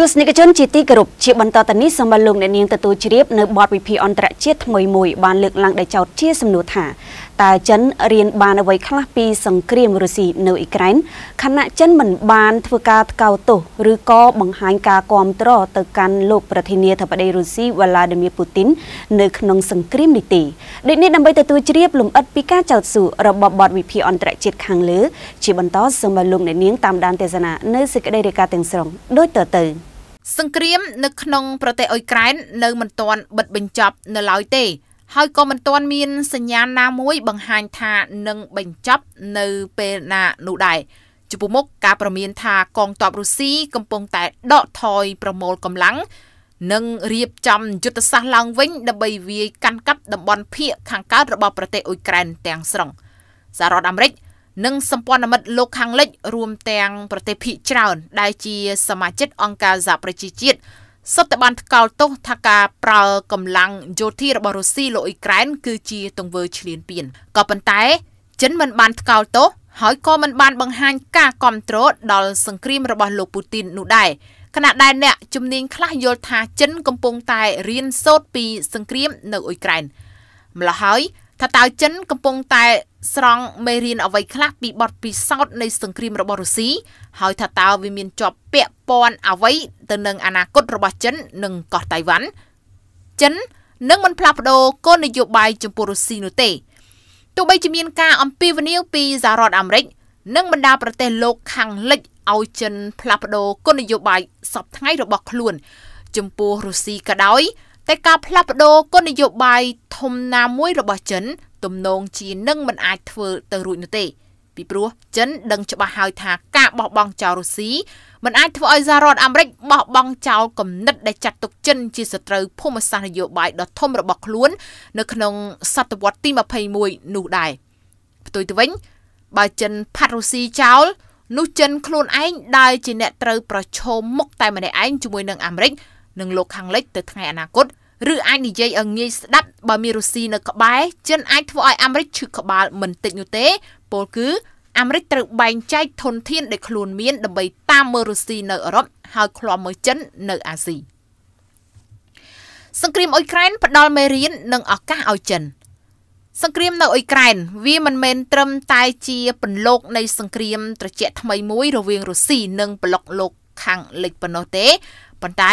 ទស្សនិកជនជាទីគោរពជាបន្តទៅនេះសូមលោកអ្នកនាងទទួលជ្រាបនៅបទវិភាគអន្តរជាតិថ្មីមួយបានលើកឡើងដោយចោទជាសំណួរថាតើចិនរៀនបានអ្វីខ្លះពីសង្គ្រាមរុស្ស៊ីនៅអ៊ុយក្រែនខណៈចិនមិនបានធ្វើការថ្កោលទោសឬក៏បង្ហាញការគាំទ្រទៅកាន់លោកប្រធានាធិបតីរុស្ស៊ីវ្លាឌីមៀពូទីននៅក្នុងសង្គ្រាមនេះទេដូចនេះដើម្បីទទួលជ្រាបលំអិតពីការចោទសួររបស់បទវិភាគអន្តរជាតិខាងលើជាបន្តសូមលោកអ្នកនាងតាមដានទេសនានៅសេចក្តីរាយការណ៍ទាំងស្រុងដូចតទៅសង្គ្រាម នៅក្នុងប្រទេសអ៊ុយក្រែននៅមិនទាន់បិទបញ្ចប់នៅឡើយទេ ហើយក៏មិនទាន់មាន សញ្ញាណាមួយបង្ហាញថានឹងបញ្ចប់នៅពេលណានោះដែរចំពោះមុខការប្រមានថាកងទ័ពរុស្ស៊ីកំពុងតែដកថយប្រមូលកម្លាំងនិងរៀបចំយុទ្ធសាស្ត្រឡើងវិញដើម្បីវាយកាន់កាប់តំបន់ភៀកខាងកើតរបស់ប្រទេសអ៊ុយក្រែនទាំងស្រុងសហរដ្ឋអាមេរិកនិងសម្ព័ន្ធមិត្តលោកខាងលិចរួមទាំងប្រទេសភៀកច្រើនដែលជា សមាជិកអង្គការសហប្រជាជាតិសុទ្ធតែបានថ្កោលទោសថាការប្រើកម្លាំងយោធារបស់រុស្ស៊ីលើអ៊ុយក្រែនគឺជាទង្វើឈ្លានពានក៏ប៉ុន្តែចិនមិនបានថ្កោលទោសហើយក៏មិនបានបង្ហាញការគ្រប់គ្រងដល់សង្គ្រាមរបស់លោកពូទីននោះដែរខណៈដែលអ្នក ជំនាញខ្លះយល់ថាចិនកំពុងតែរៀនសូត្រពី សង្គ្រាម នៅអ៊ុយក្រែនម្ល៉េះហើយថាតើចិនកំពុងតែ ស្រង់មេរៀនអ្វីខ្លះពីបទពិសោធន៍នៃសង្គ្រាមរបស់រុស្ស៊ីហើយថាតើវាមានជាប់ពាក់ព័ន្ធអ្វីទៅនឹងអនាគតរបស់ចិន និងកោះតៃវ៉ាន់ចិននឹងមិនផ្លាស់ប្ដូរគោលនយោបាយចំពោះរុស្ស៊ីនោះទេទោះបីជាមានការអំពាវនាវពីសហរដ្ឋអាមេរិក និងបណ្ដាប្រទេសលោកខាងលិចឲ្យចិន ផ្លាស់ប្ដូរគោលនយោបាយសពថ្ងៃរបស់ខ្លួន ចំពោះរុស្ស៊ីក៏ដោយតែការផ្លាស់ប្ដូរគោលនយោបាយធំណាមួយរបស់ចិនទំនងជានឹងមិនអាចធ្វើទៅរួចនោះទេ ពីព្រោះចិនដឹងច្បាស់ហើយថាការបោះបង់ចោលរុស្ស៊ីមិនអាចធ្វើឲ្យសហរដ្ឋអាមេរិកបោះបង់ចោលគំនិតដែលចាត់ទុកចិនជាសត្រូវភូមិសាស្ត្រនយោបាយដ៏ធំរបស់ខ្លួននៅក្នុងសតវត្សទី21នោះដែរផ្ទុយទៅវិញបើចិនផាត់រុស្ស៊ីចោលនោះចិនខ្លួនឯងដែលជាអ្នកត្រូវប្រឈមមុខតែម្នាក់ឯងជាមួយនឹងអាមេរិកនិងលោកខាងលិចទៅថ្ងៃអនាគតឬអាចនិយាយឲ្យងាយស្ដាប់បើមានរុស្ស៊ីនៅក្បែរចិនអាចធ្វើឲ្យអាមេរិកឈឺក្បាលមិនតិចនោះទេ ពលគឺអាមេរិកត្រូវបែងចែកធនធានដែលខ្លួនមានដើម្បីតាមមើលរុស្ស៊ីនៅអឺរ៉ុបហើយឃ្លាំមើលចិននៅអាស៊ីសង្គ្រាមអ៊ុយក្រែន ផ្ដល់មេរៀននិងឱកាសឲ្យចិន សង្គ្រាម នៅអ៊ុយក្រែន វាមិនមែនត្រឹមតែជាពន្លកនៃសង្គ្រាមត្រជាក់ថ្មីមួយរវាងរុស្ស៊ីនិងប្លុកលោក ខាងលិចប៉ុណ្ណោះទេ ប៉ុន្តែ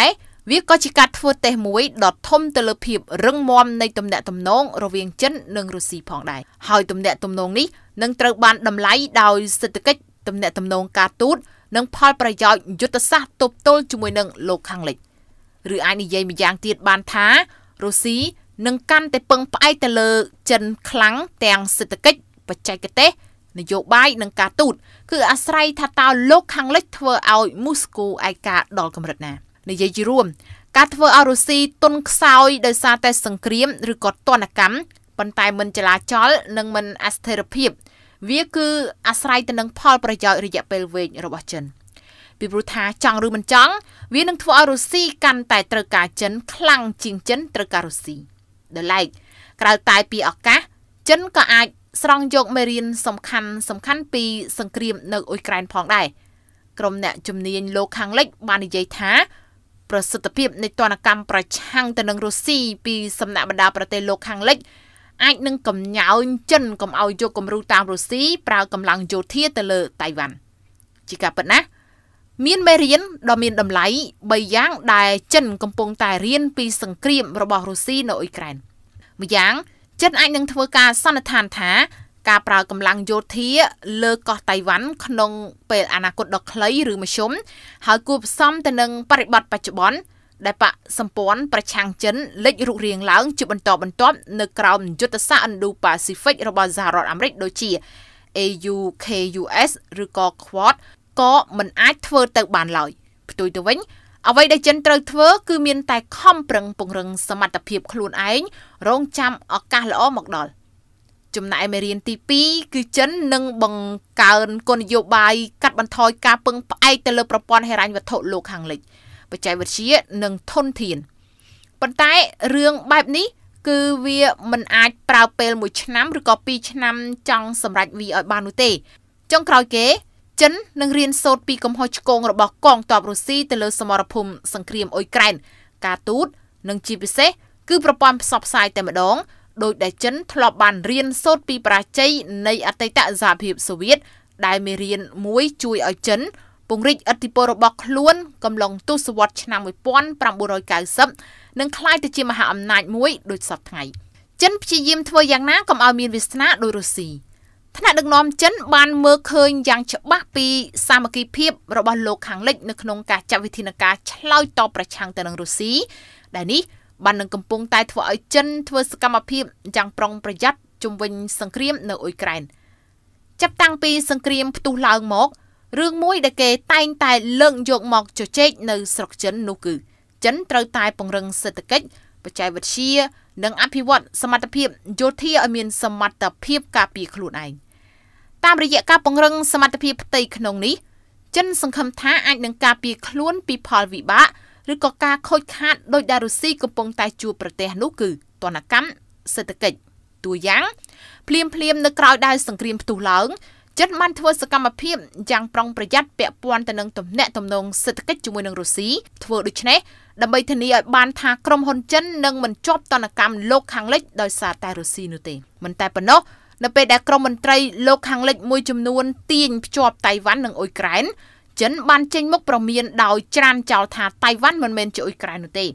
វាក៏ជាការធ្វើតេស្តមួយដ៏ធំទៅលើភាពរឹងមាំនៃទំនាក់ទំនងរវាងចិននិងរុស្ស៊ីផងដែរហើយទំនាក់ទំនងនេះនឹងត្រូវបានតម្លៃដោយសេដ្ឋកិច្ចទំនាក់ទំនងការទូតនិងផលប្រយោជន៍យុទ្ធសាស្ត្រទប់ទល់ជាមួយនឹងលោកខាងលិច ឬអាចនិយាយម្យ៉ាងទៀតបានថារុស្ស៊ីនឹងកាន់តែពឹងផ្អែកទៅលើចិនខ្លាំងទាំងសេដ្ឋកិច្ចបច្ចេកទេសនយោបាយនិងការទូតគឺអាស្រ័យថាតើលោកខាងលិចធ្វើឲ្យមូស្គូឯកាដល់កម្រិតណា។និយាយជារួមការធ្វើឲ្យរុស្ស៊ីទន់ខ្សោយដោយសារតែសង្គ្រាមឬក៏ទណ្ឌកម្មប៉ុន្តែមិនចលាចល និងមិនអស្ថិរភាពវាគឺអាស្រ័យទៅនឹង ផលប្រយោជន៍រយៈពេលវែងរបស់ចិន ពីព្រោះថា ចង់ឬមិនចង់វានឹងធ្វើឲ្យរុស្ស៊ីកាន់តែត្រូវការចិនខ្លាំងជាងចិនត្រូវការរុស្ស៊ីដល់ឡែកក្រៅតែពីឱកាសចិនក៏អាចស្រង់យកមេរៀនសំខាន់ សំខាន់ពី សង្គ្រាម នៅអ៊ុយក្រែនផងដែរក្រុមអ្នកជំនាញលោកខាងលិចបាននិយាយថាប្រសិទ្ធភាពនៃទណ្ឌកម្មប្រឆាំងទៅនឹងរុស្ស៊ីពីសំណាក់បណ្ដាប្រទេសលោកខាងលិចអាចនឹងកំញោញចិនកុំឲ្យយកគំរូតាមរុស្ស៊ីប្រើកម្លាំងយោធាទៅលើតៃវ៉ាន់ជាការពិតណាស់មានមេរៀនដ៏មានតម្លៃ3យ៉ាងដែលចិន កំពុងតែរៀនពីសង្គ្រាមរបស់រុស្ស៊ីនៅអ៊ុយក្រែនម្យ៉ាងចិនអាចនឹងធ្វើការសន្និដ្ឋានថាការប្រើកម្លាំងយោធា លើកោះតៃវ៉ាន់ក្នុងពេលអនាគតដ៏ខ្លីឬមធ្យមហើយគួបផ្សំទៅនឹងបរិបទបច្ចុប្បន្នដែលបកសម្ព័ន្ធប្រឆាំងចិនលេចរូបរាងឡើងជាបន្តបន្ទាប់នៅក្រោមយុទ្ធសាស្ត្រ Indo-Pacific របស់សហរដ្ឋអាមេរិកដូចជា AUKUS ឬក៏ Quad ក៏មិនអាចធ្វើទៅ បានឡើយផ្ទុយទៅវិញអ្វីដែលចិនត្រូវធ្វើ គឺមានតែខំប្រឹងពង្រឹងសមត្ថភាពខ្លួនឯងរងចាំឱកាសល្អមកដល់។ចំណែកមេរៀនទី2គឺចិននឹងបង្កើនគោលនយោបាយកាត់បន្ថយការពឹងផ្អែក ទៅលើប្រព័ន្ធហិរញ្ញវត្ថុលោកខាងលិចបច្ចេកវិទ្យានិងធនធានប៉ុន្តែរឿងបែបនេះ គឺវាមិនអាចប្រើពេល1ឆ្នាំឬក៏2ឆ្នាំចង់សម្រេចវាឲ្យបាននោះទេចុងក្រោយគេចិននឹងរៀនសូត្រពីកំហុសឆ្គងរបស់កងទ័ពរុស្ស៊ីទៅលើសមរភូមិសង្គ្រាមអ៊ុយក្រែន ការទូតនិងជាពិសេសគឺប្រព័ន្ធផ្សព្វផ្សាយតែម្ដងដោយដែលចិនធ្លាប់បានរៀនសូត្រពីបរាជ័យនៃអតីតសហភាពសូវៀតដែលមេរៀនមួយជួយឲ្យចិនពង្រីកឥទ្ធិពលរបស់ខ្លួន កំឡុងទសវត្សរ៍ឆ្នាំ1990និងក្លាយទៅជាមហាអំណាចមួយដូចសពថ្ងៃចិនព្យាយាមធ្វើយ៉ាងណាកុំឲ្យមានវាសនាដោយរុស្ស៊ីថ្នាក់ដឹកនាំចិន បានមើលឃើញយ៉ាងច្បាស់ពី សាមគ្គីភាពរបស់លោកខាងលិចនៅក្នុងការចាត់វិធានការឆ្លើយតបប្រឆាំងទៅនឹងរុស្ស៊ីដែលនេះបាននឹងកំពុងតែធ្វើឲ្យចិនធ្វើសកម្មភាពយ៉ាងប្រុងប្រយ័ត្នជំវិញសង្គ្រាមនៅអ៊ុយក្រែនចាប់តាំងពីសង្គ្រាមផ្ទុះឡើងមករឿងមួយដែលគេតែងតែលើកយកមកជជែកនៅស្រុកចិននោះគឺចិនត្រូវតែពង្រឹងសេដ្ឋកិច្ចបច្ចេកវិទ្យានិងអភិវឌ្ឍសមត្ថភាពយោធាឲ្យមានសមត្ថភាពការពារខ្លួនឯងតាមរយៈការពង្រឹងសមត្ថភាពផ្ទៃក្នុងនេះចិនសង្ឃឹមថាអាចនឹងការពារខ្លួនពីផលវិបាកឬក៏ការខូចខាត ដោយដែលរុស្ស៊ីកំពុងតែជួបប្រទេសនោះគឺទណ្ឌកម្មសេដ្ឋកិច្ចតួយ៉ាង ភ្លាមភ្លាមនៅក្រៅដែលសង្គ្រាមផ្ទុះឡើងចិនបានធ្វើសកម្មភាពយ៉ាងប្រុងប្រយ័ត្នពាក់ព័ន្ធទៅនឹងទំនាក់ទំនងសេដ្ឋកិច្ចជាមួយនឹងរុស្ស៊ីធ្វើដូច្នេះដើម្បីធានាឲ្យបានថាក្រុមហ៊ុនចិននឹងមិនជាប់ទណ្ឌកម្មលោកខាងលិចដោយសារតែរុស្ស៊ីនោះទេមិនតែប៉ុណ្ណោះនៅពេលដែលក្រុមមន្ត្រីលោកខាងលិច មួយចំនួនទាញភ្ជាប់តៃវ៉ាន់និងអ៊ុយក្រែនចិនបានចេញមុខប្រមានដោយច្រានចោលថាតៃវ៉ាន់មិនមែនជាអ៊ុយក្រែននោះទេ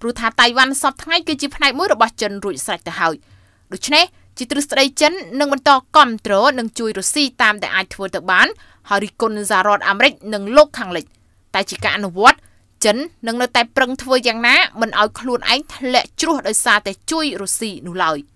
ព្រោះថាតៃវ៉ាន់សពថ្ងៃគឺជាផ្នែកមួយរបស់ចិនរួចស្រេចទៅហើយដូច្នេះជាទ្រឹស្ដីចិននឹងបន្តគ្រប់គ្រងនិងជួយរុស្ស៊ីតាមដែលអាចធ្វើទៅបានហើយរីគុណសហរដ្ឋអាមេរិកនិងលោកខាងលិច តែជាការអនុវត្តចិននឹងនៅតែប្រឹងធ្វើយ៉ាងណាមិនឲ្យខ្លួនឯងធ្លាក់ជ្រោះដោយសារតែជួយរុស្ស៊ីនោះឡើយ។